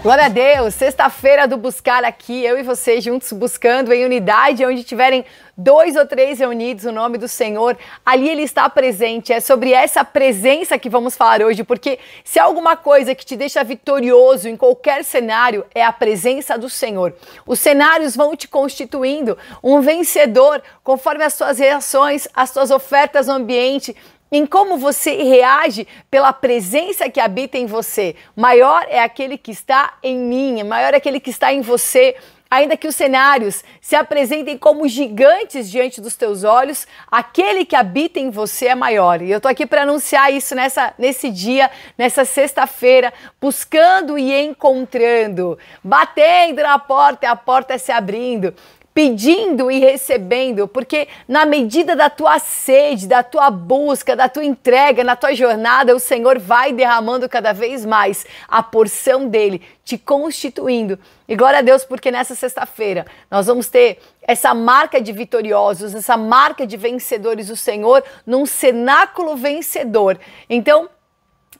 Glória a Deus! Sexta-feira do Buscar aqui, eu e você juntos buscando em unidade, onde tiverem dois ou três reunidos o nome do Senhor, ali ele está presente. É sobre essa presença que vamos falar hoje, porque se há alguma coisa que te deixa vitorioso em qualquer cenário, é a presença do Senhor. Os cenários vão te constituindo um vencedor conforme as suas reações, as suas ofertas no ambiente, em como você reage pela presença que habita em você. Maior é aquele que está em mim, maior é aquele que está em você. Ainda que os cenários se apresentem como gigantes diante dos teus olhos, aquele que habita em você é maior. E eu estou aqui para anunciar isso nessa, nesse dia, nessa sexta-feira, buscando e encontrando, batendo na porta, a porta se abrindo pedindo e recebendo, porque na medida da tua sede, da tua busca, da tua entrega, na tua jornada, o Senhor vai derramando cada vez mais a porção dele, te constituindo. E glória a Deus, porque nessa sexta-feira nós vamos ter essa marca de vitoriosos, essa marca de vencedores o Senhor num cenáculo vencedor. Então,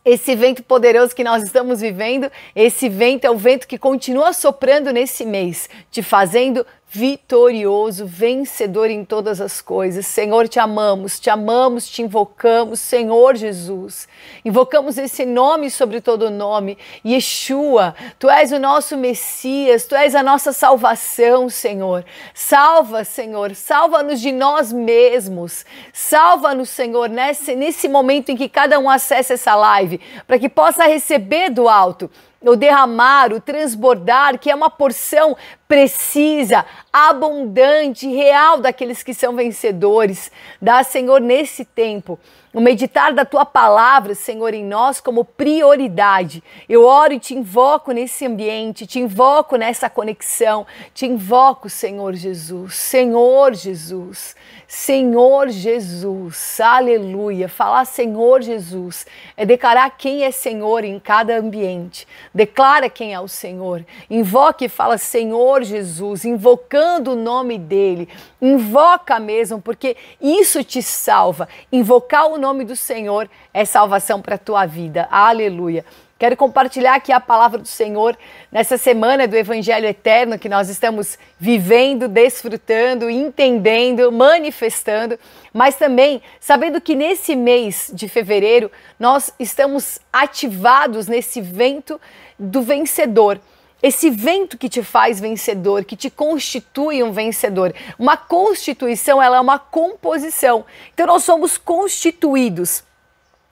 esse vento poderoso que nós estamos vivendo, esse vento é o vento que continua soprando nesse mês, te fazendo vitorioso, vencedor em todas as coisas. Senhor, te amamos, te amamos, te invocamos, Senhor Jesus. Invocamos esse nome sobre todo nome, Yeshua. Tu és o nosso Messias, tu és a nossa salvação, Senhor. Salva, Senhor, salva-nos de nós mesmos. Salva-nos, Senhor, nesse, nesse momento em que cada um acessa essa live, para que possa receber do alto o derramar, o transbordar, que é uma porção precisa, abundante, real daqueles que são vencedores. Dá, Senhor, nesse tempo, o meditar da tua palavra, Senhor, em nós como prioridade. Eu oro e te invoco nesse ambiente, te invoco nessa conexão, te invoco, Senhor Jesus, Senhor Jesus, Senhor Jesus, aleluia. Falar Senhor Jesus é declarar quem é Senhor em cada ambiente. Declara quem é o Senhor. Invoque e fala Senhor Senhor Jesus, invocando o nome dele. Invoca mesmo, porque isso te salva. Invocar o nome do Senhor é salvação para a tua vida. Aleluia. Quero compartilhar aqui a palavra do Senhor nessa semana do Evangelho Eterno que nós estamos vivendo, desfrutando, entendendo, manifestando, mas também sabendo que nesse mês de fevereiro nós estamos ativados nesse vento do vencedor esse vento que te faz vencedor, que te constitui um vencedor. Uma constituição, ela é uma composição. Então nós somos constituídos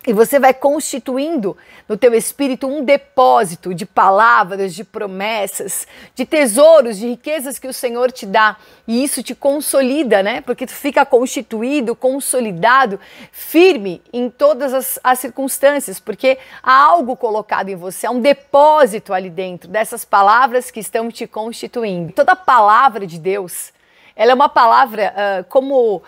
e você vai constituindo no teu espírito um depósito de palavras, de promessas, de tesouros, de riquezas que o Senhor te dá. E isso te consolida, né? Porque tu fica constituído, consolidado, firme em todas as, as circunstâncias, porque há algo colocado em você, há um depósito ali dentro dessas palavras que estão te constituindo. Toda palavra de Deus, ela é uma palavra uh, como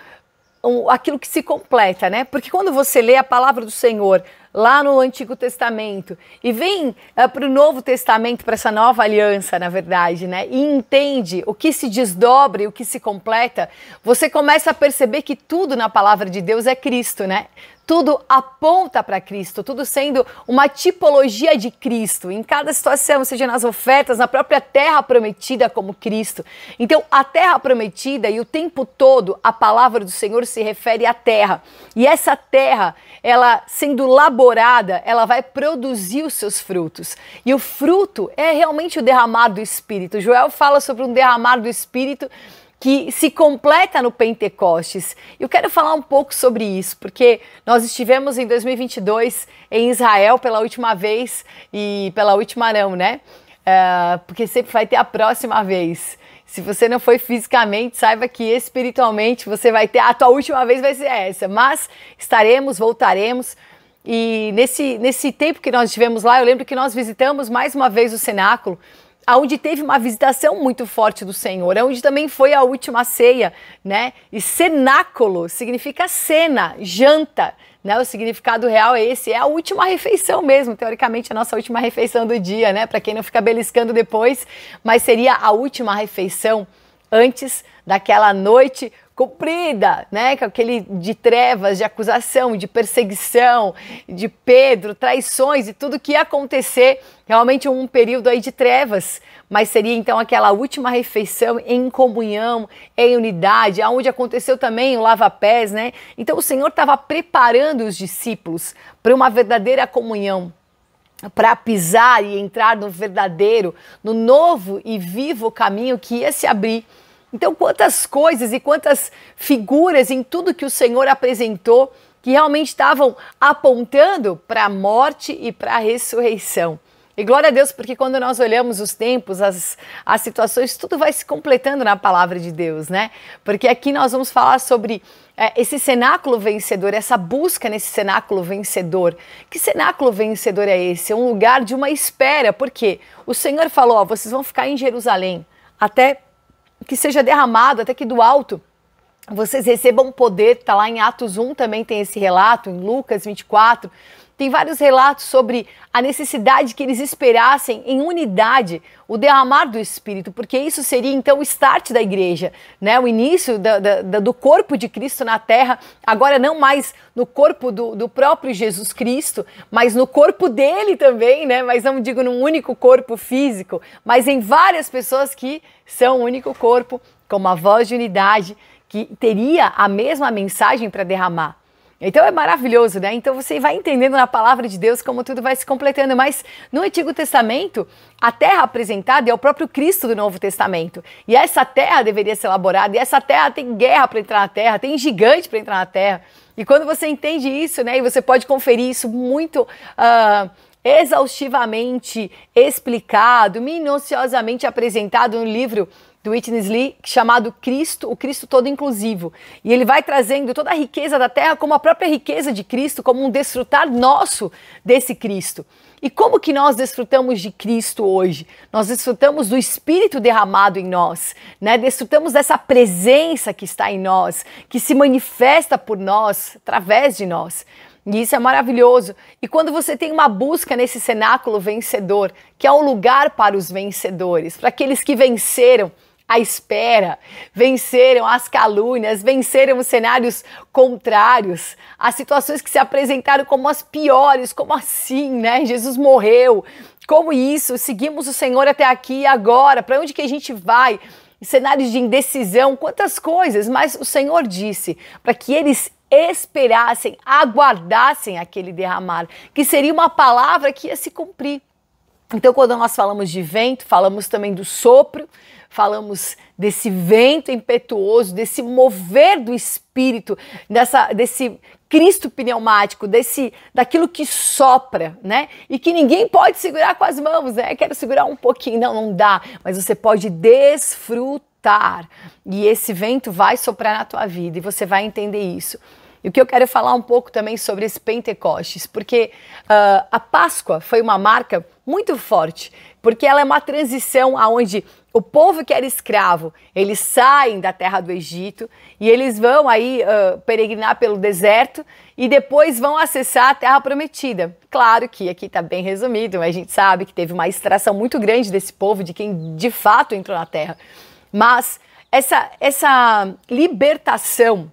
aquilo que se completa, né? Porque quando você lê a palavra do Senhor lá no Antigo Testamento e vem uh, ah, para o Novo Testamento, para essa nova aliança, na verdade, né? E entende o que se desdobra e o que se completa, você começa a perceber que tudo na palavra de Deus é Cristo, né? tudo aponta para Cristo, tudo sendo uma tipologia de Cristo, em cada situação, seja nas ofertas, na própria terra prometida como Cristo. Então, a terra prometida e o tempo todo a palavra do Senhor se refere à terra. E essa terra, ela sendo laborada, ela vai produzir os seus frutos. E o fruto é realmente o derramar do Espírito. Joel fala sobre um derramar do Espírito que se completa no Pentecostes. Eu quero falar um pouco sobre isso, porque nós estivemos em 2022 em Israel pela última vez e pela última não, né? Uh, porque sempre vai ter a próxima vez. Se você não foi fisicamente, saiba que espiritualmente você vai ter a tua última vez vai ser essa. Mas estaremos, voltaremos. E nesse, nesse tempo que nós tivemos lá, eu lembro que nós visitamos mais uma vez o cenáculo aonde teve uma visitação muito forte do Senhor, onde também foi a última ceia, né? E cenáculo significa cena, janta, né? O significado real é esse, é a última refeição mesmo, teoricamente a nossa última refeição do dia, né? Para quem não fica beliscando depois, mas seria a última refeição antes daquela noite comprida, né? Com é aquele de trevas, de acusação, de perseguição, de Pedro, traições e tudo que ia acontecer, realmente um período aí de trevas, mas seria então aquela última refeição em comunhão, em unidade, aonde aconteceu também o lava-pés, né? Então o Senhor estava preparando os discípulos para uma verdadeira comunhão, para pisar e entrar no verdadeiro, no novo e vivo caminho que ia se abrir. Então, quantas coisas e quantas figuras em tudo que o Senhor apresentou que realmente estavam apontando para a morte e para a ressurreição. E glória a Deus, porque quando nós olhamos os tempos, as, as situações, tudo vai se completando na palavra de Deus, né? Porque aqui nós vamos falar sobre é, esse cenáculo vencedor, essa busca nesse cenáculo vencedor. Que cenáculo vencedor é esse? É um lugar de uma espera, porque o Senhor falou: ó, vocês vão ficar em Jerusalém até que seja derramado, até que do alto vocês recebam poder, está lá em Atos 1 também tem esse relato, em Lucas 24, tem vários relatos sobre a necessidade que eles esperassem em unidade o derramar do Espírito, porque isso seria então o start da igreja, né? o início da, da, do corpo de Cristo na terra, agora não mais no corpo do, do, próprio Jesus Cristo, mas no corpo dele também, né? mas não digo num único corpo físico, mas em várias pessoas que são um único corpo, com uma voz de unidade, que teria a mesma mensagem para derramar. Então é maravilhoso, né? Então você vai entendendo na palavra de Deus como tudo vai se completando. Mas no Antigo Testamento, a terra apresentada é o próprio Cristo do Novo Testamento. E essa terra deveria ser elaborada. E essa terra tem guerra para entrar na terra, tem gigante para entrar na terra. E quando você entende isso, né? E você pode conferir isso muito. Uh, exaustivamente explicado, minuciosamente apresentado no livro do Witness Lee, chamado Cristo, o Cristo todo inclusivo. E ele vai trazendo toda a riqueza da terra como a própria riqueza de Cristo, como um desfrutar nosso desse Cristo. E como que nós desfrutamos de Cristo hoje? Nós desfrutamos do Espírito derramado em nós, né? Desfrutamos dessa presença que está em nós, que se manifesta por nós, através de nós. E isso é maravilhoso. E quando você tem uma busca nesse cenáculo vencedor, que é um lugar para os vencedores, para aqueles que venceram, a espera, venceram as calúnias, venceram os cenários contrários, as situações que se apresentaram como as piores, como assim, né? Jesus morreu. Como isso? Seguimos o Senhor até aqui e agora? Para onde que a gente vai? Cenários de indecisão, quantas coisas, mas o Senhor disse para que eles esperassem, aguardassem aquele derramar, que seria uma palavra que ia se cumprir. Então, quando nós falamos de vento, falamos também do sopro, falamos desse vento impetuoso, desse mover do espírito, dessa, desse Cristo pneumático, desse daquilo que sopra, né? E que ninguém pode segurar com as mãos, né? Quero segurar um pouquinho, não, não dá, mas você pode desfrutar. E esse vento vai soprar na tua vida e você vai entender isso. E o que eu quero é falar um pouco também sobre esse Pentecostes, porque uh, a Páscoa foi uma marca muito forte, porque ela é uma transição aonde o povo que era escravo, eles saem da terra do Egito e eles vão aí uh, peregrinar pelo deserto e depois vão acessar a terra prometida. Claro que aqui está bem resumido, mas a gente sabe que teve uma extração muito grande desse povo, de quem de fato entrou na terra. Mas essa, essa libertação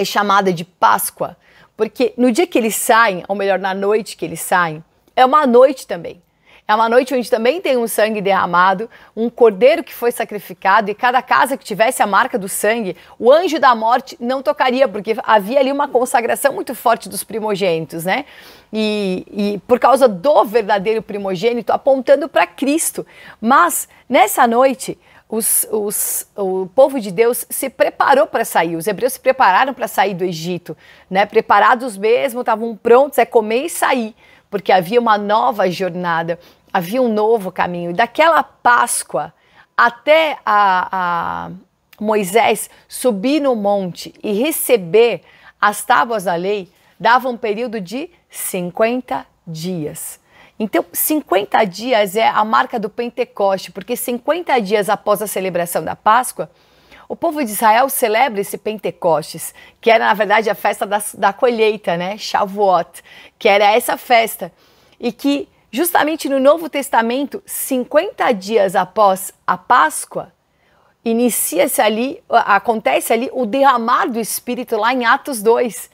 é chamada de Páscoa, porque no dia que eles saem, ou melhor, na noite que eles saem, é uma noite também. É uma noite onde também tem um sangue derramado, um cordeiro que foi sacrificado, e cada casa que tivesse a marca do sangue, o anjo da morte não tocaria, porque havia ali uma consagração muito forte dos primogênitos, né? E, e por causa do verdadeiro primogênito, apontando para Cristo. Mas nessa noite, os, os, o povo de Deus se preparou para sair. Os hebreus se prepararam para sair do Egito, né? Preparados mesmo, estavam prontos, é comer e sair, porque havia uma nova jornada, havia um novo caminho. Daquela Páscoa até a, a Moisés subir no monte e receber as tábuas da lei, dava um período de 50 dias. Então, 50 dias é a marca do Pentecoste, porque 50 dias após a celebração da Páscoa, o povo de Israel celebra esse Pentecostes, que era na verdade a festa da, da colheita, né? Shavuot, que era essa festa. E que justamente no Novo Testamento, 50 dias após a Páscoa, inicia-se ali, acontece ali o derramar do Espírito lá em Atos 2.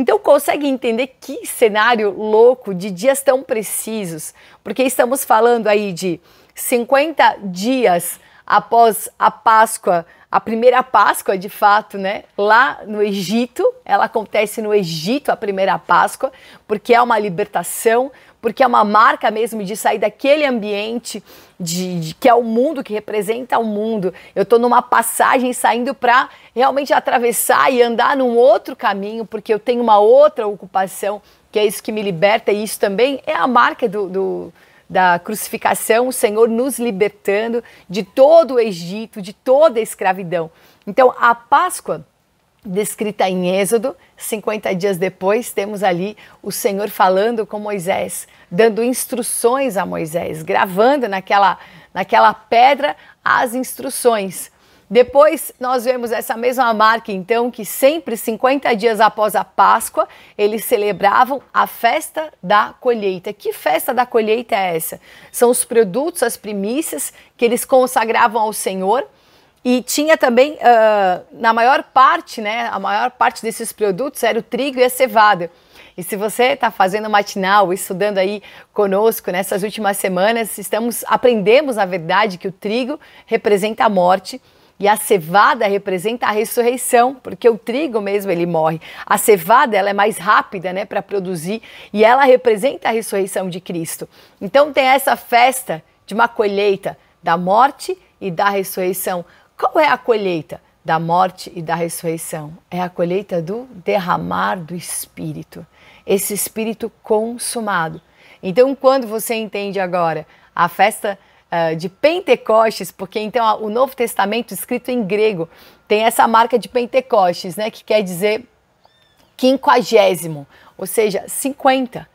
Então, consegue entender que cenário louco de dias tão precisos? Porque estamos falando aí de 50 dias após a Páscoa, a primeira Páscoa de fato, né? Lá no Egito, ela acontece no Egito, a primeira Páscoa, porque é uma libertação, porque é uma marca mesmo de sair daquele ambiente de, de, que é o mundo, que representa o mundo. Eu estou numa passagem saindo para realmente atravessar e andar num outro caminho, porque eu tenho uma outra ocupação, que é isso que me liberta, e isso também é a marca do, do da crucificação, o Senhor nos libertando de todo o Egito, de toda a escravidão. Então, a Páscoa descrita em Êxodo, 50 dias depois, temos ali o Senhor falando com Moisés, dando instruções a Moisés, gravando naquela, naquela pedra as instruções. Depois nós vemos essa mesma marca, então, que sempre 50 dias após a Páscoa, eles celebravam a festa da colheita. Que festa da colheita é essa? São os produtos, as primícias que eles consagravam ao Senhor e tinha também, uh, na maior parte, né, a maior parte desses produtos era o trigo e a cevada. E se você está fazendo matinal, estudando aí conosco nessas últimas semanas, estamos aprendemos, na verdade, que o trigo representa a morte e a cevada representa a ressurreição, porque o trigo mesmo ele morre. A cevada ela é mais rápida, né, para produzir e ela representa a ressurreição de Cristo. Então tem essa festa de uma colheita da morte e da ressurreição qual é a colheita da morte e da ressurreição? É a colheita do derramar do Espírito, esse Espírito consumado. Então, quando você entende agora a festa uh, de Pentecostes, porque então o Novo Testamento escrito em grego tem essa marca de Pentecostes, né, que quer dizer quinquagésimo, ou seja, 50.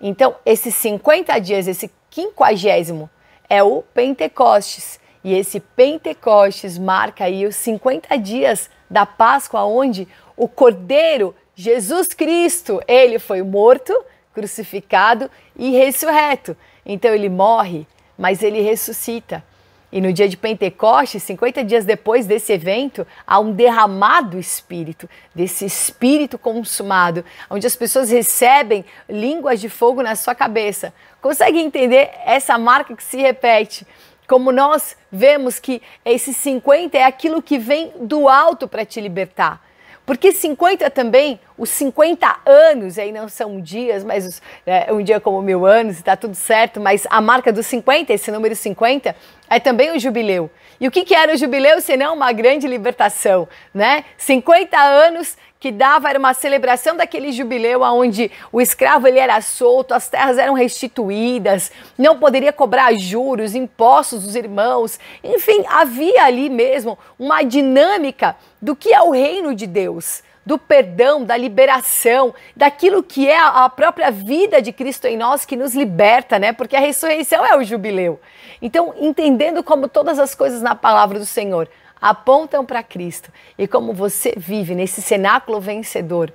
Então, esses 50 dias, esse quinquagésimo, é o Pentecostes. E esse Pentecostes marca aí os 50 dias da Páscoa, onde o Cordeiro Jesus Cristo, ele foi morto, crucificado e ressurreto. Então ele morre, mas ele ressuscita. E no dia de Pentecostes, 50 dias depois desse evento, há um derramado espírito, desse espírito consumado, onde as pessoas recebem línguas de fogo na sua cabeça. Consegue entender essa marca que se repete? como nós vemos que esse 50 é aquilo que vem do alto para te libertar. Porque 50 também, os 50 anos, aí não são dias, mas é, um dia como mil anos, está tudo certo, mas a marca dos 50, esse número 50, é também o jubileu. E o que, que era o jubileu senão uma grande libertação, né? 50 anos que dava era uma celebração daquele jubileu onde o escravo ele era solto, as terras eram restituídas, não poderia cobrar juros, impostos dos irmãos. Enfim, havia ali mesmo uma dinâmica do que é o reino de Deus do perdão, da liberação, daquilo que é a própria vida de Cristo em nós que nos liberta, né? Porque a ressurreição é o jubileu. Então, entendendo como todas as coisas na palavra do Senhor apontam para Cristo e como você vive nesse cenáculo vencedor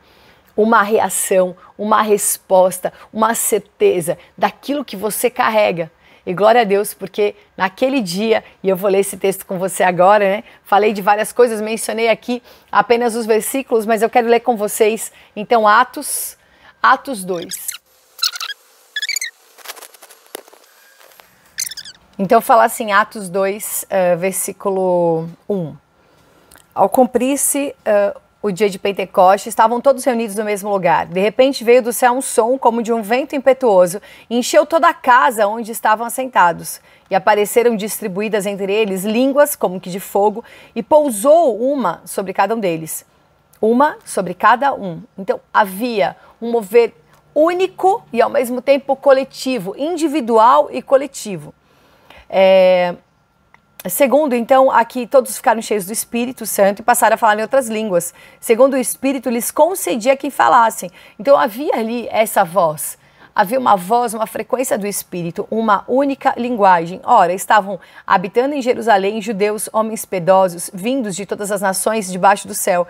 uma reação, uma resposta, uma certeza daquilo que você carrega. E glória a Deus, porque naquele dia, e eu vou ler esse texto com você agora, né? Falei de várias coisas, mencionei aqui apenas os versículos, mas eu quero ler com vocês. Então, Atos, Atos 2. Então, fala assim, Atos 2, uh, eh, versículo 1. Ao cumprir-se uh, o dia de Pentecoste, estavam todos reunidos no mesmo lugar. De repente veio do céu um som como de um vento impetuoso e encheu toda a casa onde estavam assentados. E apareceram distribuídas entre eles línguas como que de fogo e pousou uma sobre cada um deles. Uma sobre cada um. Então havia um mover único e ao mesmo tempo coletivo, individual e coletivo. É, Segundo, então, aqui todos ficaram cheios do Espírito Santo e passaram a falar em outras línguas. Segundo o Espírito, lhes concedia que falassem. Então havia ali essa voz. Havia uma voz, uma frequência do Espírito, uma única linguagem. Ora, estavam habitando em Jerusalém judeus, homens pedosos, vindos de todas as nações debaixo do céu.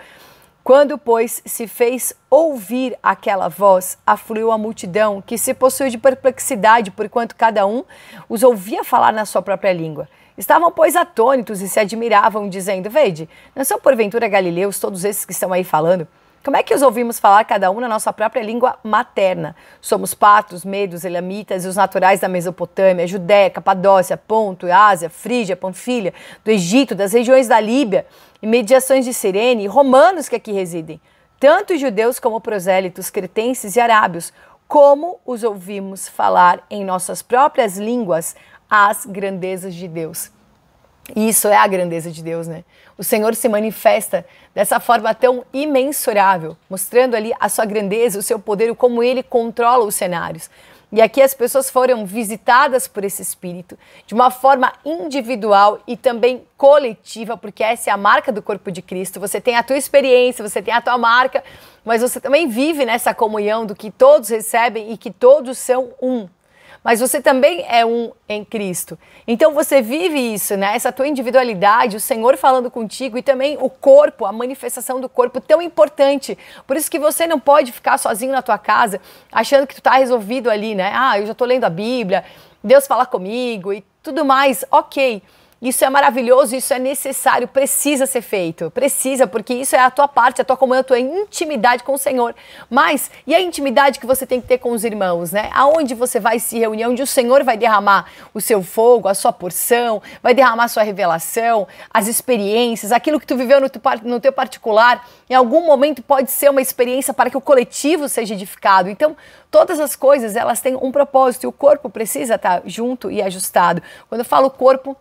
Quando, pois, se fez ouvir aquela voz, afluiu a multidão, que se possuiu de perplexidade, porquanto cada um os ouvia falar na sua própria língua. Estavam, pois, atônitos e se admiravam, dizendo: Vede, não são porventura galileus todos esses que estão aí falando? Como é que os ouvimos falar cada um na nossa própria língua materna? Somos patos, medos, elamitas e os naturais da Mesopotâmia, Judéia, Capadócia, Ponto, Ásia, Frígia, Panfilha, do Egito, das regiões da Líbia, imediações de Sirene e romanos que aqui residem, tanto judeus como prosélitos, cretenses e arábios, como os ouvimos falar em nossas próprias línguas as grandezas de Deus. E isso é a grandeza de Deus, né? O Senhor se manifesta dessa forma tão imensurável, mostrando ali a sua grandeza, o seu poder, como ele controla os cenários. E aqui as pessoas foram visitadas por esse espírito de uma forma individual e também coletiva, porque essa é a marca do corpo de Cristo. Você tem a tua experiência, você tem a tua marca, mas você também vive nessa comunhão do que todos recebem e que todos são um mas você também é um em Cristo. Então você vive isso, né? Essa tua individualidade, o Senhor falando contigo e também o corpo, a manifestação do corpo tão importante. Por isso que você não pode ficar sozinho na tua casa achando que tu tá resolvido ali, né? Ah, eu já tô lendo a Bíblia, Deus fala comigo e tudo mais. OK. Isso é maravilhoso, isso é necessário, precisa ser feito, precisa, porque isso é a tua parte, a tua comunhão, a tua intimidade com o Senhor. Mas e a intimidade que você tem que ter com os irmãos, né? Aonde você vai se reunir, onde o Senhor vai derramar o seu fogo, a sua porção, vai derramar a sua revelação, as experiências, aquilo que tu viveu no teu, no teu particular, em algum momento pode ser uma experiência para que o coletivo seja edificado. Então, todas as coisas, elas têm um propósito e o corpo precisa estar tá junto e ajustado. Quando eu falo corpo,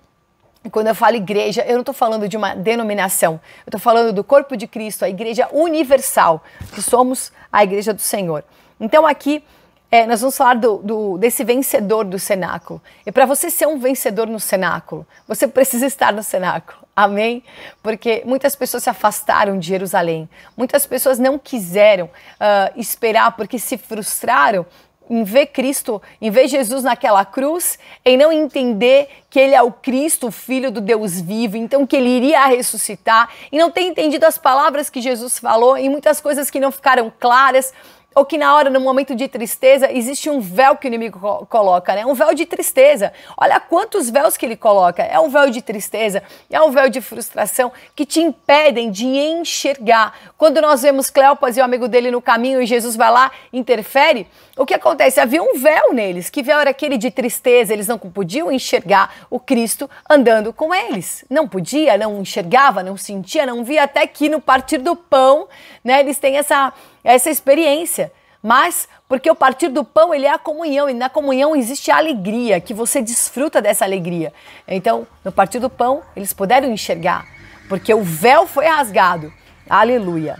e quando eu falo igreja, eu não estou falando de uma denominação. Eu estou falando do corpo de Cristo, a igreja universal, que somos a igreja do Senhor. Então aqui é, nós vamos falar do, do, desse vencedor do cenáculo. E para você ser um vencedor no cenáculo, você precisa estar no cenáculo. Amém? Porque muitas pessoas se afastaram de Jerusalém, muitas pessoas não quiseram uh, esperar porque se frustraram em ver Cristo, em ver Jesus naquela cruz, em não entender que ele é o Cristo, o Filho do Deus vivo, então que ele iria ressuscitar, e não ter entendido as palavras que Jesus falou e muitas coisas que não ficaram claras, ou que na hora, no momento de tristeza, existe um véu que o inimigo coloca, né? Um véu de tristeza. Olha quantos véus que ele coloca. É um véu de tristeza, é um véu de frustração que te impedem de enxergar. Quando nós vemos Cleopas e o amigo dele no caminho e Jesus vai lá, interfere, o que acontece? Havia um véu neles. Que véu era aquele de tristeza? Eles não podiam enxergar o Cristo andando com eles. Não podia, não enxergava, não sentia, não via. Até que no partir do pão, né, eles têm essa, essa experiência. Mas porque o partir do pão ele é a comunhão e na comunhão existe a alegria, que você desfruta dessa alegria. Então, no partir do pão, eles puderam enxergar, porque o véu foi rasgado. Aleluia.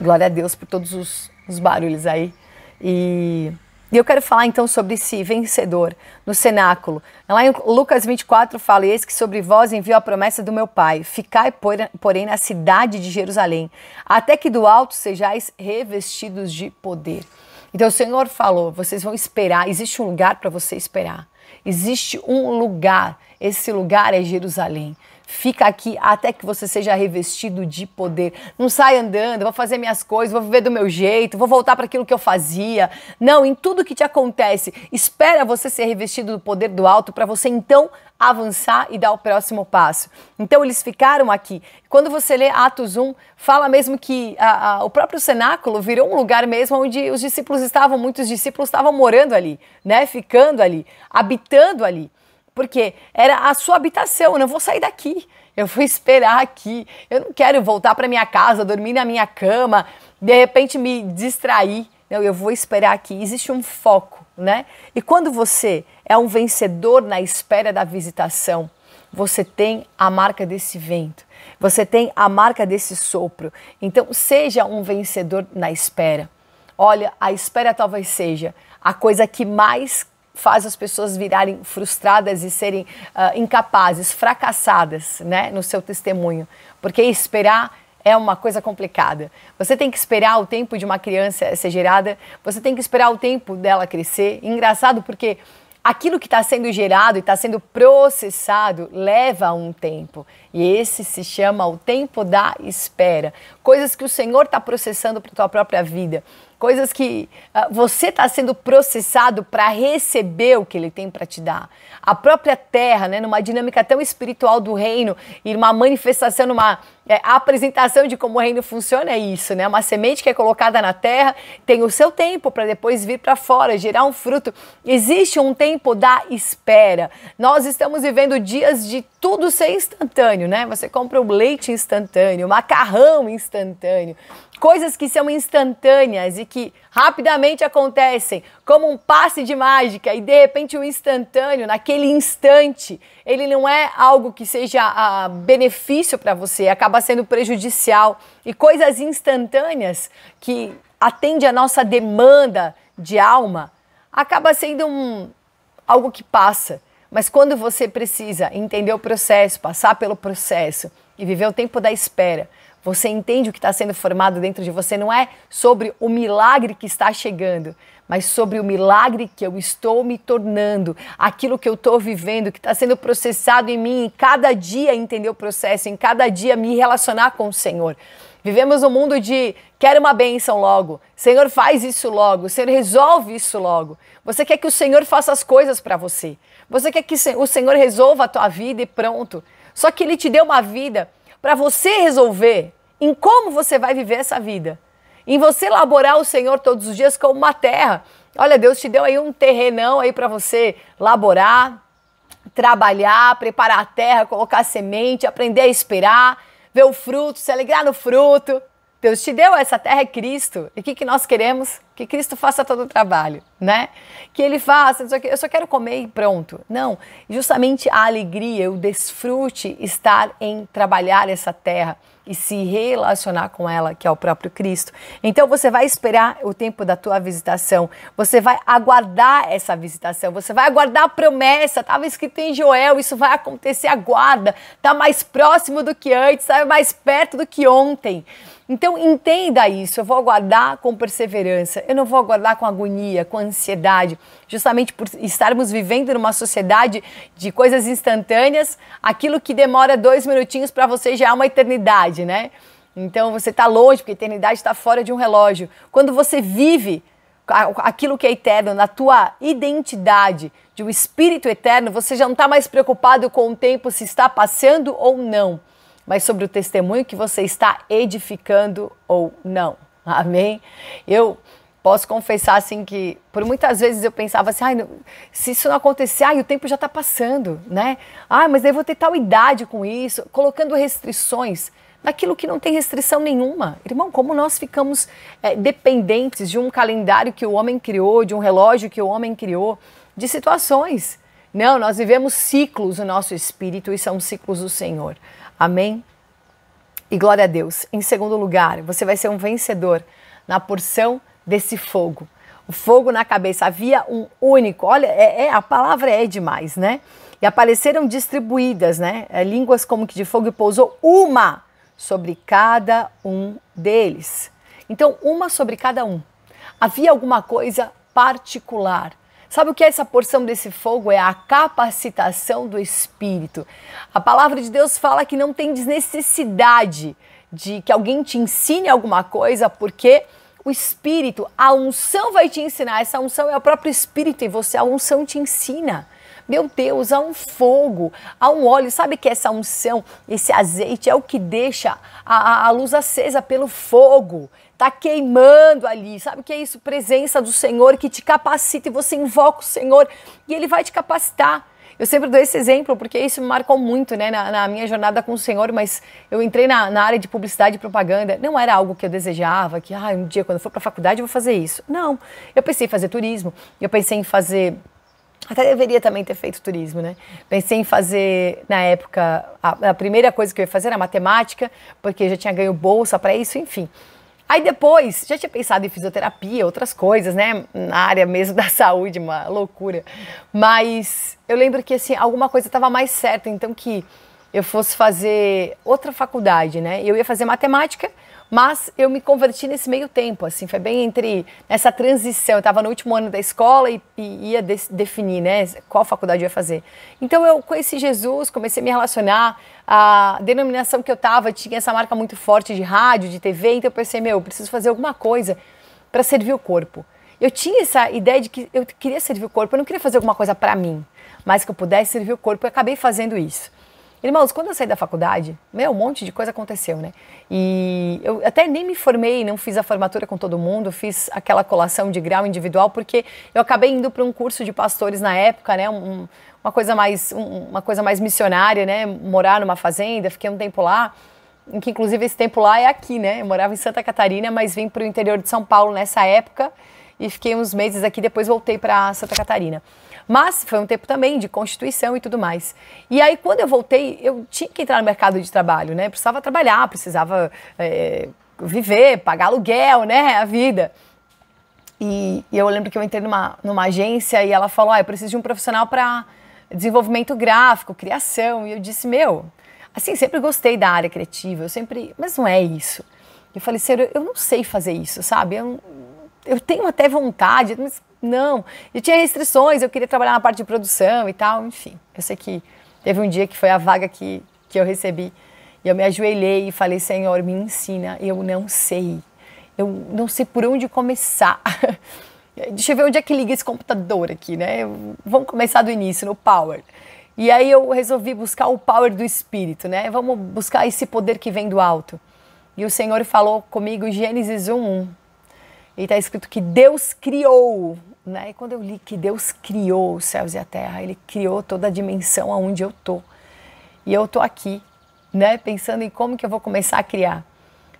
Glória a Deus por todos os, os barulhos aí e, e eu quero falar então sobre esse vencedor no cenáculo. Lá em Lucas 24 fala: Eis que sobre vós enviou a promessa do meu Pai, ficai, porém, na cidade de Jerusalém, até que do alto sejais revestidos de poder. Então o Senhor falou: vocês vão esperar, existe um lugar para você esperar. Existe um lugar, esse lugar é Jerusalém. Fica aqui até que você seja revestido de poder. Não sai andando, vou fazer minhas coisas, vou viver do meu jeito, vou voltar para aquilo que eu fazia. Não, em tudo que te acontece, espera você ser revestido do poder do alto para você então avançar e dar o próximo passo. Então eles ficaram aqui. Quando você lê Atos 1, fala mesmo que a, a, o próprio cenáculo virou um lugar mesmo onde os discípulos estavam, muitos discípulos estavam morando ali, né, ficando ali, habitando ali. Porque era a sua habitação, eu não vou sair daqui. Eu vou esperar aqui. Eu não quero voltar para minha casa, dormir na minha cama, de repente me distrair. Não, eu vou esperar aqui. Existe um foco, né? E quando você é um vencedor na espera da visitação, você tem a marca desse vento, você tem a marca desse sopro. Então, seja um vencedor na espera. Olha, a espera talvez seja a coisa que mais faz as pessoas virarem frustradas e serem uh, incapazes, fracassadas, né, no seu testemunho, porque esperar é uma coisa complicada. Você tem que esperar o tempo de uma criança ser gerada, você tem que esperar o tempo dela crescer. Engraçado porque aquilo que está sendo gerado e está sendo processado leva um tempo. E esse se chama o tempo da espera. Coisas que o Senhor está processando para a tua própria vida coisas que uh, você está sendo processado para receber o que ele tem para te dar. A própria terra, né, numa dinâmica tão espiritual do reino e uma manifestação, numa é, a apresentação de como o reino funciona é isso, né? Uma semente que é colocada na terra tem o seu tempo para depois vir para fora, gerar um fruto. Existe um tempo da espera. Nós estamos vivendo dias de tudo ser instantâneo, né? Você compra um leite instantâneo, macarrão instantâneo, coisas que são instantâneas e que rapidamente acontecem, como um passe de mágica, e de repente o instantâneo, naquele instante, ele não é algo que seja a ah, benefício para você, acaba sendo prejudicial. E coisas instantâneas que atendem a nossa demanda de alma, acaba sendo um, algo que passa. Mas quando você precisa entender o processo, passar pelo processo e viver o tempo da espera, você entende o que está sendo formado dentro de você. Não é sobre o milagre que está chegando, mas sobre o milagre que eu estou me tornando, aquilo que eu estou vivendo, que está sendo processado em mim, em cada dia entender o processo, em cada dia me relacionar com o Senhor. Vivemos um mundo de quero uma bênção logo, Senhor faz isso logo, Senhor resolve isso logo. Você quer que o Senhor faça as coisas para você, você quer que o Senhor resolva a tua vida e pronto. Só que Ele te deu uma vida para você resolver em como você vai viver essa vida. Em você laborar o Senhor todos os dias como uma terra. Olha, Deus te deu aí um terrenão aí para você laborar, trabalhar, preparar a terra, colocar semente, aprender a esperar, ver o fruto, se alegrar no fruto. Deus te deu essa terra é Cristo. E o que, que nós queremos? que Cristo faça todo o trabalho, né? Que Ele faça, eu só quero comer e pronto. Não, justamente a alegria, o desfrute estar em trabalhar essa terra e se relacionar com ela, que é o próprio Cristo. Então você vai esperar o tempo da tua visitação, você vai aguardar essa visitação, você vai aguardar a promessa, estava escrito em Joel, isso vai acontecer, aguarda, está mais próximo do que antes, está mais perto do que ontem. Então entenda isso, eu vou aguardar com perseverança, eu não vou aguardar com agonia, com ansiedade, justamente por estarmos vivendo numa sociedade de coisas instantâneas, aquilo que demora dois minutinhos para você já é uma eternidade eternidade, né? Então você está longe, porque a eternidade está fora de um relógio. Quando você vive aquilo que é eterno, na tua identidade de um espírito eterno, você já não está mais preocupado com o tempo se está passando ou não, mas sobre o testemunho que você está edificando ou não. Amém? Eu posso confessar assim que por muitas vezes eu pensava assim, ai, se isso não acontecer, ai, o tempo já está passando, né? Ah, mas eu vou ter tal idade com isso, colocando restrições naquilo que não tem restrição nenhuma. Irmão, como nós ficamos é, dependentes de um calendário que o homem criou, de um relógio que o homem criou, de situações. Não, nós vivemos ciclos no nosso espírito e são ciclos do Senhor. Amém? E glória a Deus. Em segundo lugar, você vai ser um vencedor na porção desse fogo. O fogo na cabeça. Havia um único. Olha, é, é a palavra é demais, né? E apareceram distribuídas, né? É, línguas como que de fogo e pousou uma sobre cada um deles. Então, uma sobre cada um. Havia alguma coisa particular. Sabe o que é essa porção desse fogo? É a capacitação do espírito. A palavra de Deus fala que não tem desnecessidade de que alguém te ensine alguma coisa, porque o espírito, a unção vai te ensinar. Essa unção é o próprio espírito e você, a unção te ensina. Meu Deus, há um fogo, há um óleo. Sabe que essa unção, esse azeite é o que deixa a, a, luz acesa pelo fogo está queimando ali. Sabe o que é isso? Presença do Senhor que te capacita e você invoca o Senhor e ele vai te capacitar. Eu sempre dou esse exemplo porque isso me marcou muito né, na, na minha jornada com o Senhor, mas eu entrei na, na, área de publicidade e propaganda. Não era algo que eu desejava, que ah, um dia quando eu for para a faculdade eu vou fazer isso. Não. Eu pensei em fazer turismo, eu pensei em fazer até deveria também ter feito turismo, né? Pensei em fazer, na época, a, a primeira coisa que eu ia fazer era matemática, porque já tinha ganho bolsa para isso, enfim. Aí depois, já tinha pensado em fisioterapia, outras coisas, né? Na área mesmo da saúde, uma loucura. Mas eu lembro que, assim, alguma coisa estava mais certa, então que eu fosse fazer outra faculdade, né? Eu ia fazer matemática mas eu me converti nesse meio tempo, assim, foi bem entre essa transição. Eu estava no último ano da escola e, e ia de, definir, né, qual faculdade eu ia fazer. Então eu conheci Jesus, comecei a me relacionar. A denominação que eu estava tinha essa marca muito forte de rádio, de TV. Então eu pensei, meu, eu preciso fazer alguma coisa para servir o corpo. Eu tinha essa ideia de que eu queria servir o corpo, eu não queria fazer alguma coisa para mim, mas que eu pudesse servir o corpo. E acabei fazendo isso. Irmãos, quando eu saí da faculdade, meu, um monte de coisa aconteceu, né? E eu até nem me formei, não fiz a formatura com todo mundo, fiz aquela colação de grau individual, porque eu acabei indo para um curso de pastores na época, né? Um, uma, coisa mais, um, uma coisa mais missionária, né? Morar numa fazenda, fiquei um tempo lá, em que inclusive esse tempo lá é aqui, né? Eu morava em Santa Catarina, mas vim para o interior de São Paulo nessa época e fiquei uns meses aqui, depois voltei para Santa Catarina. Mas foi um tempo também de constituição e tudo mais. E aí, quando eu voltei, eu tinha que entrar no mercado de trabalho, né? Precisava trabalhar, precisava é, viver, pagar aluguel, né? A vida. E, e, eu lembro que eu entrei numa, numa agência e ela falou: ah, eu preciso de um profissional para desenvolvimento gráfico, criação. E eu disse: meu, assim, sempre gostei da área criativa, eu sempre. Mas não é isso. Eu falei, sério, eu não sei fazer isso, sabe? Eu, eu tenho até vontade, mas não. E tinha restrições, eu queria trabalhar na parte de produção e tal, enfim. Eu sei que teve um dia que foi a vaga que, que eu recebi e eu me ajoelhei e falei: Senhor, me ensina, eu não sei. Eu não sei por onde começar. Deixa eu ver onde é que liga esse computador aqui, né? Vamos começar do início, no Power. E aí eu resolvi buscar o Power do Espírito, né? Vamos buscar esse poder que vem do alto. E o Senhor falou comigo Gênesis 1. E está escrito que Deus criou, né? E quando eu li que Deus criou os céus e a terra, Ele criou toda a dimensão aonde eu tô. E eu tô aqui, né? Pensando em como que eu vou começar a criar.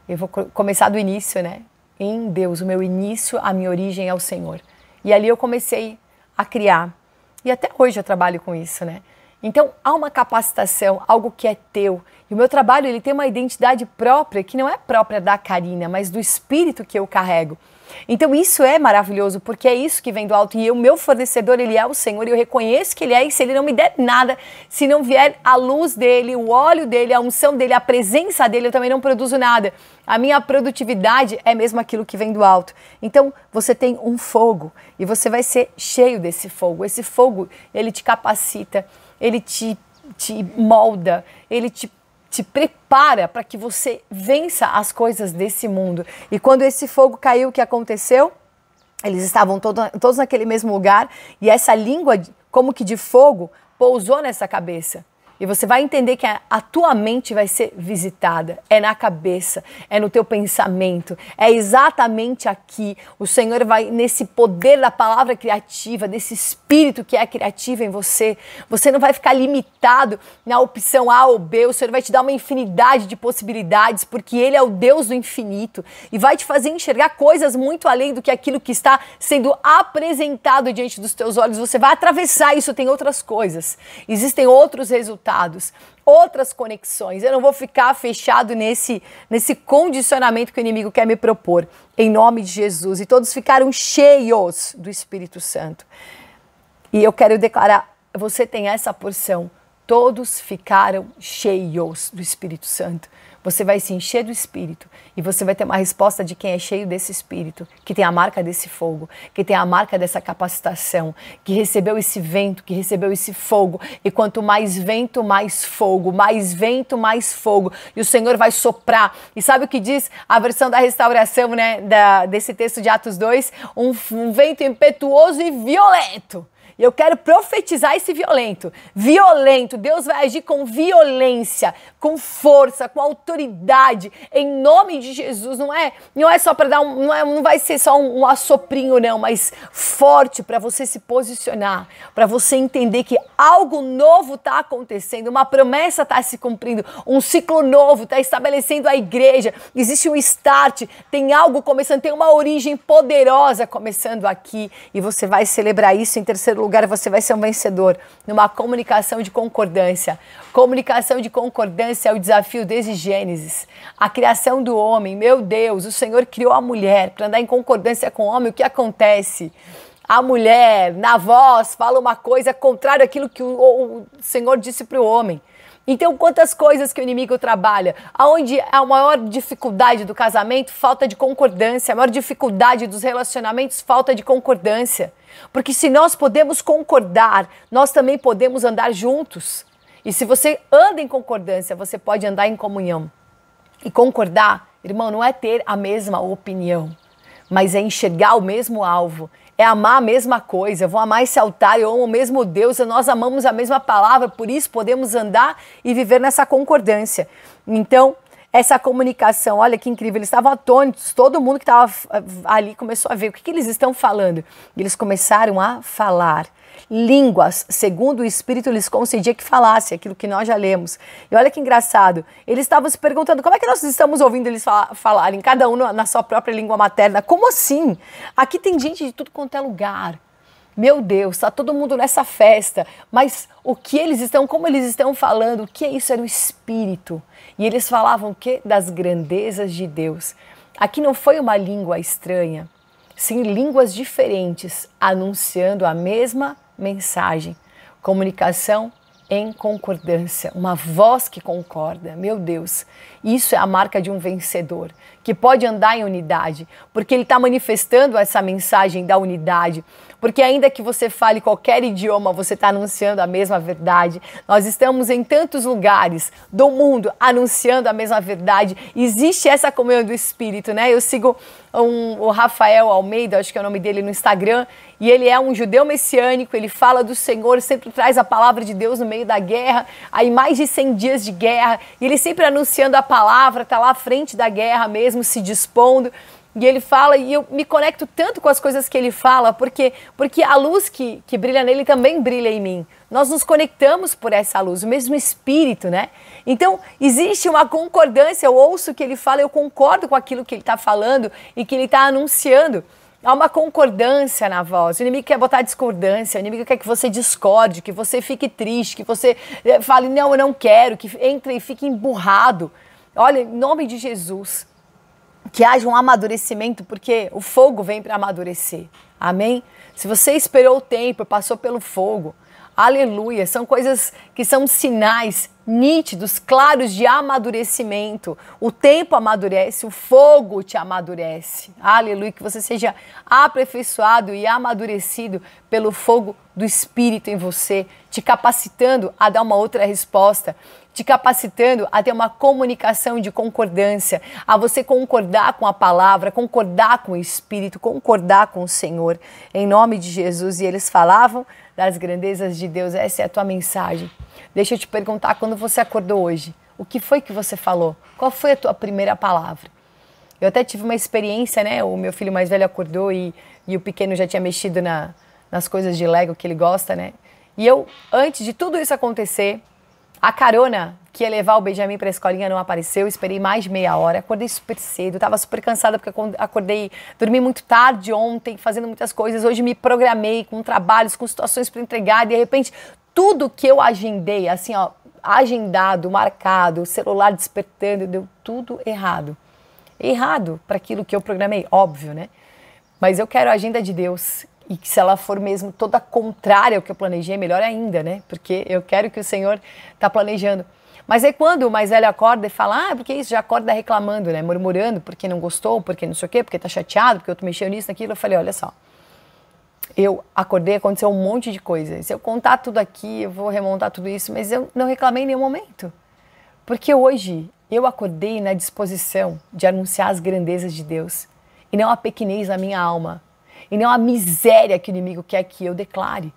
Eu vou começar do início, né? Em Deus, o meu início, a minha origem é o Senhor. E ali eu comecei a criar. E até hoje eu trabalho com isso, né? Então há uma capacitação, algo que é teu. E o meu trabalho ele tem uma identidade própria que não é própria da Karina, mas do espírito que eu carrego. Então isso é maravilhoso, porque é isso que vem do alto. E o meu fornecedor, ele é o Senhor, e eu reconheço que ele é, e se ele não me der nada, se não vier a luz dele, o óleo dele, a unção dele, a presença dele, eu também não produzo nada. A minha produtividade é mesmo aquilo que vem do alto. Então, você tem um fogo e você vai ser cheio desse fogo. Esse fogo, ele te capacita, ele te, te molda, ele te te prepara para que você vença as coisas desse mundo. E quando esse fogo caiu, o que aconteceu? Eles estavam todo, todos naquele mesmo lugar e essa língua, como que de fogo, pousou nessa cabeça. E você vai entender que a, tua mente vai ser visitada. É na cabeça, é no teu pensamento, é exatamente aqui. O Senhor vai, nesse poder da palavra criativa, desse espírito que é criativo em você, você não vai ficar limitado na opção A ou B. O Senhor vai te dar uma infinidade de possibilidades, porque Ele é o Deus do infinito e vai te fazer enxergar coisas muito além do que aquilo que está sendo apresentado diante dos teus olhos. Você vai atravessar isso, tem outras coisas, existem outros resultados resultados, outras conexões. Eu não vou ficar fechado nesse, nesse condicionamento que o inimigo quer me propor, em nome de Jesus. E todos ficaram cheios do Espírito Santo. E eu quero declarar: você tem essa porção. Todos ficaram cheios do Espírito Santo. Você vai se encher do Espírito e você vai ter uma resposta de quem é cheio desse Espírito, que tem a marca desse fogo, que tem a marca dessa capacitação, que recebeu esse vento, que recebeu esse fogo. E quanto mais vento, mais fogo, mais vento, mais fogo. E o Senhor vai soprar. E sabe o que diz a versão da restauração, né, da, desse texto de Atos 2? um, um vento impetuoso e violento e eu quero profetizar esse violento. Violento, Deus vai agir com violência, com força, com autoridade, em nome de Jesus. Não é, não é só para dar um, não, é, não, vai ser só um, um assoprinho não, mas forte para você se posicionar, para você entender que algo novo está acontecendo, uma promessa está se cumprindo, um ciclo novo está estabelecendo a igreja. Existe um start, tem algo começando, tem uma origem poderosa começando aqui e você vai celebrar isso em terceiro lugar você vai ser um vencedor, numa comunicação de concordância. Comunicação de concordância é o desafio desde Gênesis. A criação do homem, meu Deus, o Senhor criou a mulher para andar em concordância com o homem. O que acontece? A mulher, na voz, fala uma coisa contrária àquilo que o, o Senhor disse para o homem. Então, quantas coisas que o inimigo trabalha? Aonde é a maior dificuldade do casamento, falta de concordância, a maior dificuldade dos relacionamentos, falta de concordância. Porque se nós podemos concordar, nós também podemos andar juntos. E se você anda em concordância, você pode andar em comunhão. E concordar, irmão, não é ter a mesma opinião, mas é enxergar o mesmo alvo, é amar a mesma coisa. Eu vou amar esse altar, eu amo o mesmo Deus, nós amamos a mesma palavra, por isso podemos andar e viver nessa concordância. Então, essa comunicação. Olha que incrível, eles estavam atônitos, todo mundo que estava eh, ali começou a ver o que, que eles estão falando. E eles começaram a falar línguas, segundo o Espírito lhes concedia que falasse, aquilo que nós já lemos. E olha que engraçado, eles estavam se perguntando como é que nós estamos ouvindo eles fal falarem, cada um na sua própria língua materna. Como assim? Aqui tem gente de tudo quanto é lugar. Meu Deus, está todo mundo nessa festa, mas o que eles estão, como eles estão falando, o que é isso? Era o Espírito. E eles falavam o quê? Das grandezas de Deus. Aqui não foi uma língua estranha, sim línguas diferentes, anunciando a mesma mensagem. Comunicação em concordância, uma voz que concorda. Meu Deus, isso é a marca de um vencedor, que pode andar em unidade, porque ele está manifestando essa mensagem da unidade, porque ainda que você fale qualquer idioma, você está anunciando a mesma verdade. Nós estamos em tantos lugares do mundo anunciando a mesma verdade. Existe essa comunhão do Espírito, né? Eu sigo um, o Rafael Almeida, acho que é o nome dele, no Instagram, e ele é um judeu messiânico, ele fala do Senhor, sempre traz a palavra de Deus no meio da guerra, aí mais de 100 dias de guerra, e ele sempre anunciando a palavra, está lá à frente da guerra mesmo, se dispondo. E ele fala, e eu me conecto tanto com as coisas que ele fala, porque, porque a luz que, que brilha nele também brilha em mim. Nós nos conectamos por essa luz, o mesmo espírito, né? Então, existe uma concordância, eu ouço o que ele fala, eu concordo com aquilo que ele está falando e que ele está anunciando. Há uma concordância na voz. O inimigo quer botar discordância, o inimigo quer que você discorde, que você fique triste, que você eh, fale, não, eu não quero, que entre e fique emburrado. Olha, em nome de Jesus que haja um amadurecimento, porque o fogo vem para amadurecer. Amém? Se você esperou o tempo, passou pelo fogo, aleluia, são coisas que são sinais nítidos, claros de amadurecimento. O tempo amadurece, o fogo te amadurece. Aleluia, que você seja aperfeiçoado e amadurecido pelo fogo do Espírito em você, te capacitando a dar uma outra resposta, te capacitando a ter uma comunicação de concordância, a você concordar com a palavra, concordar com o Espírito, concordar com o Senhor, em nome de Jesus. E eles falavam das grandezas de Deus, essa é a tua mensagem. Deixa eu te perguntar, quando você acordou hoje, o que foi que você falou? Qual foi a tua primeira palavra? Eu até tive uma experiência, né? O meu filho mais velho acordou e, e o pequeno já tinha mexido na, nas coisas de Lego que ele gosta, né? E eu, antes de tudo isso acontecer, a carona que ia levar o Benjamin para a escolinha não apareceu, esperei mais meia hora, acordei super cedo, estava super cansada porque acordei, dormi muito tarde ontem, fazendo muitas coisas, hoje me programei com trabalhos, com situações para entregar, e de repente tudo que eu agendei, assim, ó, agendado, marcado, celular despertando, deu tudo errado. Errado para aquilo que eu programei, óbvio, né? Mas eu quero a agenda de Deus e que se ela for mesmo toda contrária ao que eu planejei, melhor ainda, né? Porque eu quero que o Senhor está planejando. Mas é quando o mais velho acorda e fala, ah, porque isso? Já acorda reclamando, né? Murmurando porque não gostou, porque não sei o quê, porque está chateado, porque eu tô mexendo nisso, naquilo. Eu falei, olha só, eu acordei, aconteceu um monte de coisa. Se eu contar tudo aqui, eu vou remontar tudo isso, mas eu não reclamei em nenhum momento. Porque hoje eu acordei na disposição de anunciar as grandezas de Deus e não a pequenez na minha alma e não é a miséria que o inimigo quer que eu declare.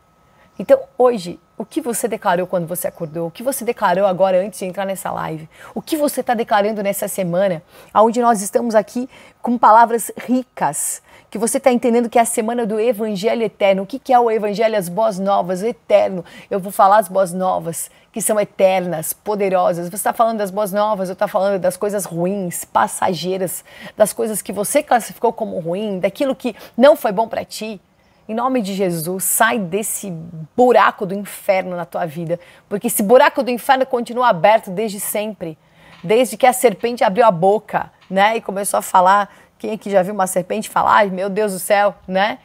Então, hoje, o que você declarou quando você acordou, o que você declarou agora antes de entrar nessa live, o que você está declarando nessa semana, onde nós estamos aqui com palavras ricas, que você está entendendo que é a semana do Evangelho Eterno. O que, que é o Evangelho? As boas novas, O eterno. Eu vou falar as boas novas, que são eternas, poderosas. Você está falando das boas novas, eu estou falando das coisas ruins, passageiras, das coisas que você classificou como ruim, daquilo que não foi bom para ti. Em nome de Jesus, sai desse buraco do inferno na tua vida, porque esse buraco do inferno continua aberto desde sempre, desde que a serpente abriu a boca, né, e começou a falar. Quem aqui já viu uma serpente falar? Ai, meu Deus do céu, né?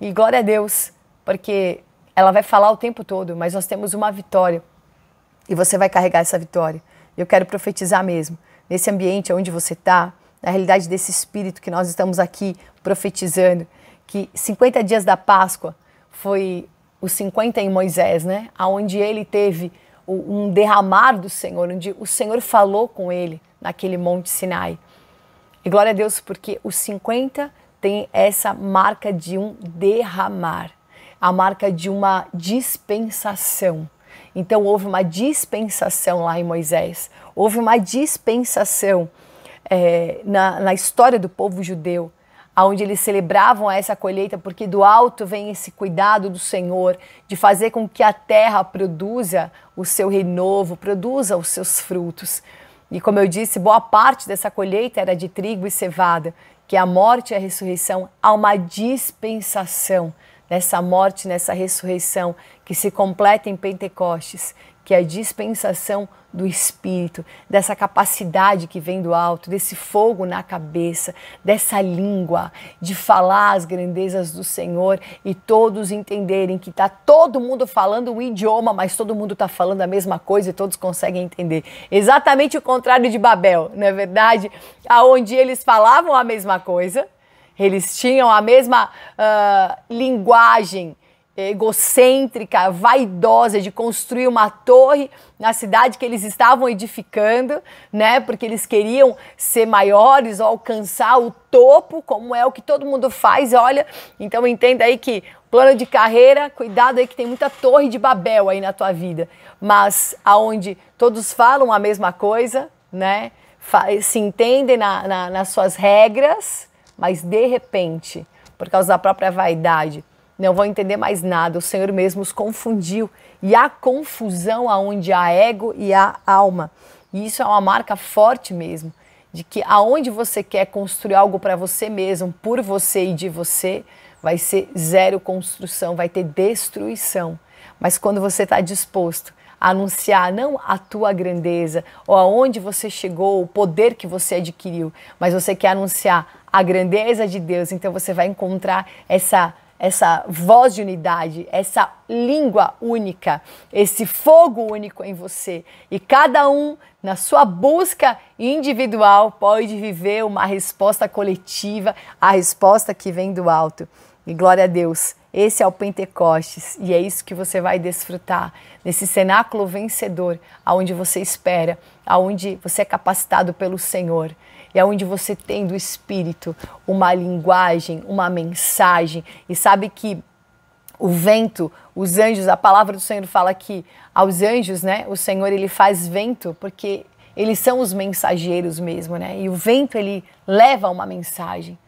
E glória a Deus, porque ela vai falar o tempo todo, mas nós temos uma vitória e você vai carregar essa vitória. Eu quero profetizar mesmo nesse ambiente onde você está, na realidade desse espírito que nós estamos aqui profetizando que 50 dias da Páscoa foi os 50 em Moisés, né? Aonde ele teve um derramar do Senhor, onde o Senhor falou com ele naquele monte Sinai. E glória a Deus porque os 50 tem essa marca de um derramar, a marca de uma dispensação. Então houve uma dispensação lá em Moisés, houve uma dispensação é, na, na história do povo judeu onde eles celebravam essa colheita, porque do alto vem esse cuidado do Senhor de fazer com que a terra produza o seu renovo, produza os seus frutos. E como eu disse, boa parte dessa colheita era de trigo e cevada, que a morte e a ressurreição há uma dispensação nessa morte, nessa ressurreição que se completa em Pentecostes, que é a dispensação do Espírito, dessa capacidade que vem do alto, desse fogo na cabeça, dessa língua de falar as grandezas do Senhor e todos entenderem que está todo mundo falando um idioma, mas todo mundo está falando a mesma coisa e todos conseguem entender. Exatamente o contrário de Babel, não é verdade? Aonde eles falavam a mesma coisa, eles tinham a mesma uh, linguagem egocêntrica, vaidosa de construir uma torre na cidade que eles estavam edificando, né? Porque eles queriam ser maiores, alcançar o topo, como é o que todo mundo faz. Olha, então entenda aí que plano de carreira, cuidado aí que tem muita torre de Babel aí na tua vida, mas aonde todos falam a mesma coisa, né? Se entendem na, na, nas suas regras, mas de repente, por causa da própria vaidade, não vão entender mais nada. O Senhor mesmo os confundiu. E há confusão aonde há ego e há alma. E isso é uma marca forte mesmo, de que aonde você quer construir algo para você mesmo, por você e de você, vai ser zero construção, vai ter destruição. Mas quando você está disposto a anunciar não a tua grandeza ou aonde você chegou, o poder que você adquiriu, mas você quer anunciar a grandeza de Deus, então você vai encontrar essa essa voz de unidade, essa língua única, esse fogo único em você. E cada um, na sua busca individual, pode viver uma resposta coletiva, a resposta que vem do alto. E glória a Deus, esse é o Pentecostes e é isso que você vai desfrutar nesse cenáculo vencedor, aonde você espera, aonde você é capacitado pelo Senhor é onde você tem do espírito uma linguagem, uma mensagem e sabe que o vento, os anjos, a palavra do Senhor fala que aos anjos, né, o Senhor ele faz vento porque eles são os mensageiros mesmo, né? E o vento ele leva uma mensagem,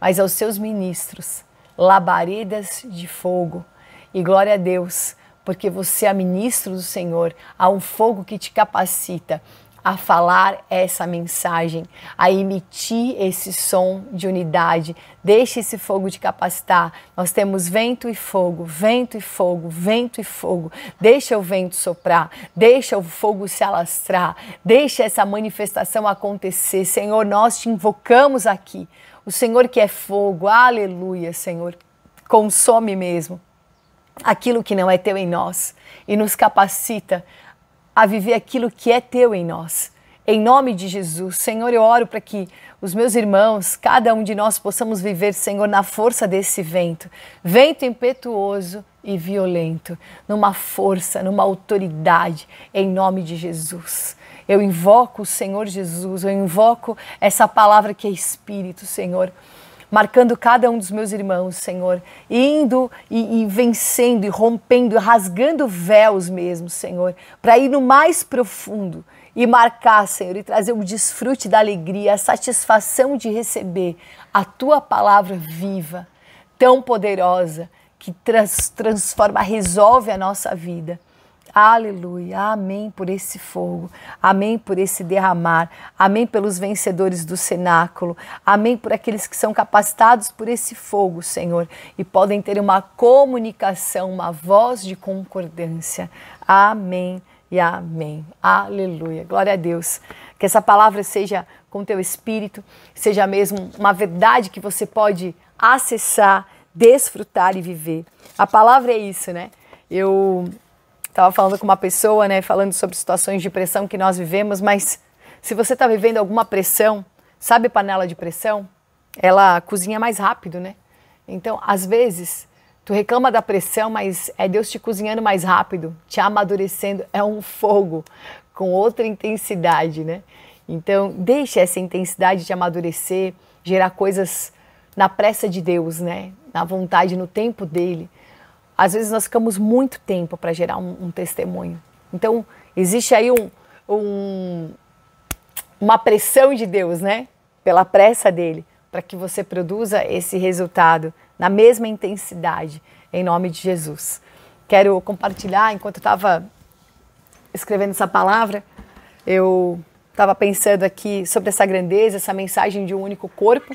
mas aos seus ministros, labaredas de fogo. E glória a Deus, porque você é ministro do Senhor, há um fogo que te capacita, a falar essa mensagem, a emitir esse som de unidade. Deixe esse fogo te capacitar. Nós temos vento e fogo, vento e fogo, vento e fogo. Deixa o vento soprar, deixa o fogo se alastrar, deixa essa manifestação acontecer. Senhor, nós te invocamos aqui. O Senhor que é fogo, aleluia, Senhor. Consome mesmo aquilo que não é teu em nós e nos capacita a viver aquilo que é teu em nós. Em nome de Jesus, Senhor, eu oro para que os meus irmãos, cada um de nós, possamos viver, Senhor, na força desse vento vento impetuoso e violento, numa força, numa autoridade, em nome de Jesus. Eu invoco o Senhor Jesus, eu invoco essa palavra que é Espírito, Senhor marcando cada um dos meus irmãos, Senhor, indo e, e vencendo e rompendo, rasgando véus mesmo, Senhor, para ir no mais profundo e marcar, Senhor, e trazer o desfrute da alegria, a satisfação de receber a tua palavra viva, tão poderosa, que trans, transforma, resolve a nossa vida. Aleluia. Amém por esse fogo. Amém por esse derramar. Amém pelos vencedores do cenáculo. Amém por aqueles que são capacitados por esse fogo, Senhor, e podem ter uma comunicação, uma voz de concordância. Amém e amém. Aleluia. Glória a Deus. Que essa palavra seja com teu espírito, seja mesmo uma verdade que você pode acessar, desfrutar e viver. A palavra é isso, né? Eu Estava falando com uma pessoa, né, falando sobre situações de pressão que nós vivemos, mas se você está vivendo alguma pressão, sabe panela de pressão? Ela cozinha mais rápido, né? Então, às vezes, tu reclama da pressão, mas é Deus te cozinhando mais rápido, te amadurecendo, é um fogo com outra intensidade, né? Então, deixa essa intensidade de amadurecer, gerar coisas na pressa de Deus, né? Na vontade, no tempo dele às vezes nós ficamos muito tempo para gerar um, um, testemunho. Então, existe aí um, um, uma pressão de Deus, né? Pela pressa dele, para que você produza esse resultado na mesma intensidade, em nome de Jesus. Quero compartilhar, enquanto eu estava escrevendo essa palavra, eu estava pensando aqui sobre essa grandeza, essa mensagem de um único corpo,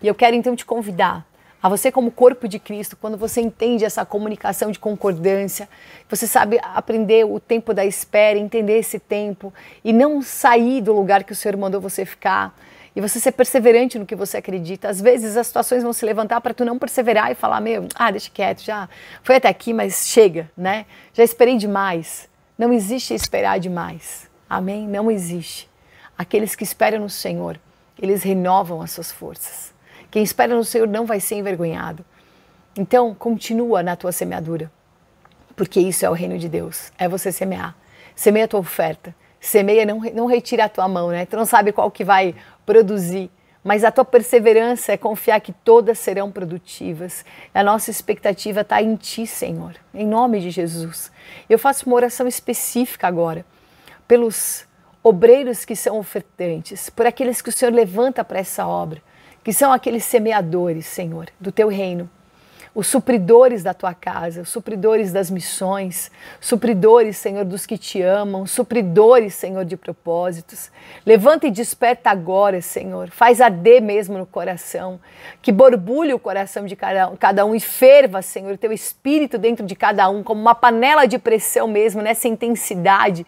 e eu quero então te convidar a você como corpo de Cristo, quando você entende essa comunicação de concordância, você sabe aprender o tempo da espera, entender esse tempo e não sair do lugar que o Senhor mandou você ficar. E você ser perseverante no que você acredita. Às vezes as situações vão se levantar para tu não perseverar e falar: "Meu, ah, deixa quieto, já foi até aqui, mas chega, né? Já esperei demais". Não existe esperar demais. Amém? Não existe. Aqueles que esperam no Senhor, eles renovam as suas forças. Quem espera no Senhor não vai ser envergonhado. Então, continua na tua semeadura, porque isso é o reino de Deus, é você semear. Semeia a tua oferta, semeia, não, não retira a tua mão, né? Tu não sabe qual que vai produzir, mas a tua perseverança é confiar que todas serão produtivas. A nossa expectativa está em Ti, Senhor, em nome de Jesus. Eu faço uma oração específica agora pelos obreiros que são ofertantes, por aqueles que o Senhor levanta para essa obra que são aqueles semeadores, Senhor, do teu reino, os supridores da tua casa, os supridores das missões, supridores, Senhor, dos que te amam, supridores, Senhor, de propósitos. Levanta e desperta agora, Senhor. Faz arder mesmo no coração, que borbulhe o coração de cada um, e ferva, Senhor, o teu espírito dentro de cada um, como uma panela de pressão mesmo, nessa intensidade.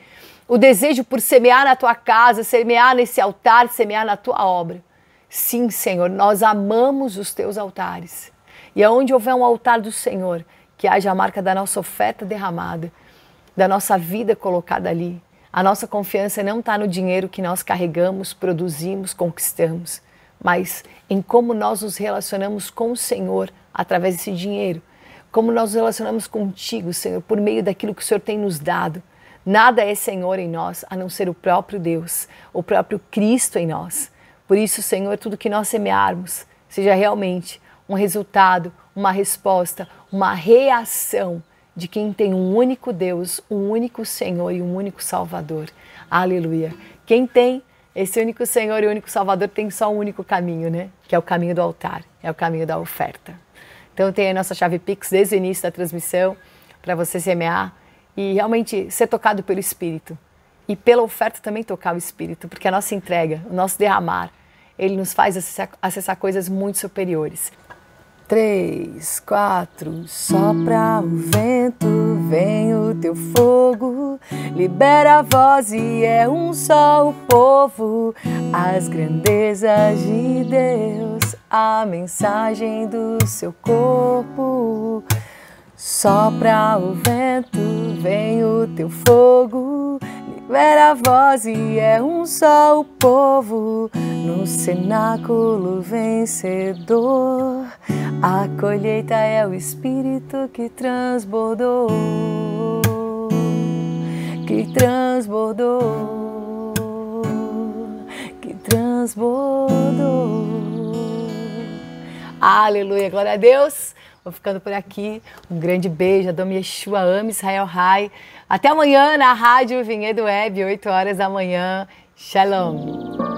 O desejo por semear na tua casa, semear nesse altar, semear na tua obra. Sim, Senhor, nós amamos os teus altares. E aonde houver um altar do Senhor, que haja a marca da nossa oferta derramada, da nossa vida colocada ali. A nossa confiança não está no dinheiro que nós carregamos, produzimos, conquistamos, mas em como nós nos relacionamos com o Senhor através desse dinheiro. Como nós nos relacionamos contigo, Senhor, por meio daquilo que o Senhor tem nos dado. Nada é Senhor em nós a não ser o próprio Deus, o próprio Cristo em nós. Por isso, Senhor, tudo que nós semearmos seja realmente um resultado, uma resposta, uma reação de quem tem um único Deus, um único Senhor e um único Salvador. Aleluia. Quem tem esse único Senhor e único Salvador tem só um único caminho, né? Que é o caminho do altar, é o caminho da oferta. Então tem a nossa chave Pix desde o início da transmissão para você semear e realmente ser tocado pelo Espírito. E pela oferta também tocar o Espírito, porque a nossa entrega, o nosso derramar, ele nos faz acessar, acessar coisas muito superiores. Três, quatro, sopra o vento, vem o teu fogo, libera a voz e é um só o povo, as grandezas de Deus, a mensagem do seu corpo. Sopra o vento, vem o teu fogo, Vera voz e é um só o povo no cenáculo vencedor. A colheita é o espírito que transbordou, que transbordou, que transbordou. Aleluia, glória a Deus. Vou ficando por aqui. Um grande beijo. Adão Yeshua, ama Israel Rai. Até amanhã na Rádio Vinhedo Web, 8 horas da manhã. Shalom!